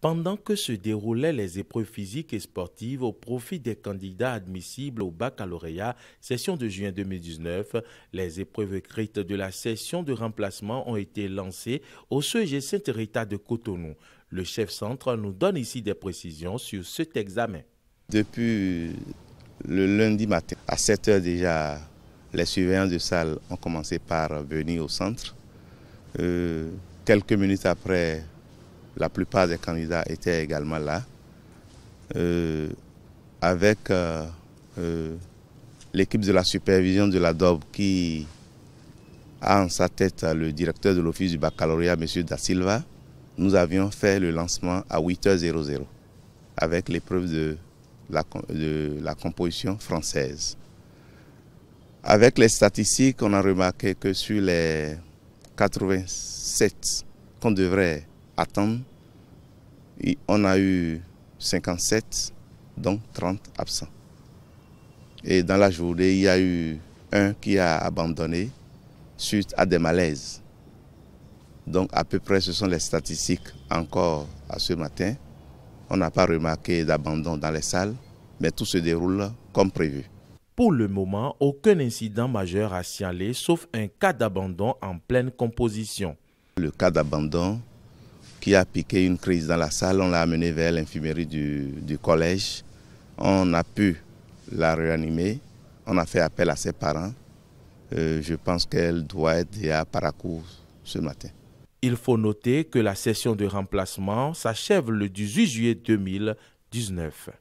Pendant que se déroulaient les épreuves physiques et sportives au profit des candidats admissibles au baccalauréat, session de juin 2019, les épreuves écrites de la session de remplacement ont été lancées au CEG saint rita de Cotonou. Le chef centre nous donne ici des précisions sur cet examen. Depuis le lundi matin, à 7 h déjà, les surveillants de salle ont commencé par venir au centre. Euh, quelques minutes après, la plupart des candidats étaient également là, euh, avec euh, euh, l'équipe de la supervision de la DOB qui a en sa tête le directeur de l'office du baccalauréat, M. Da Silva. Nous avions fait le lancement à 8h00 avec l'épreuve de de la composition française. Avec les statistiques, on a remarqué que sur les 87 qu'on devrait attendre. Et on a eu 57, donc 30 absents. Et dans la journée, il y a eu un qui a abandonné suite à des malaises. Donc à peu près, ce sont les statistiques encore à ce matin. On n'a pas remarqué d'abandon dans les salles, mais tout se déroule comme prévu. Pour le moment, aucun incident majeur à signaler, sauf un cas d'abandon en pleine composition. Le cas d'abandon qui a piqué une crise dans la salle. On l'a amenée vers l'infirmerie du, collège. On a pu la réanimer. On a fait appel à ses parents. Euh, je pense qu'elle doit être à Paracourt ce matin. Il faut noter que la session de remplacement s'achève le 18 juillet 2019.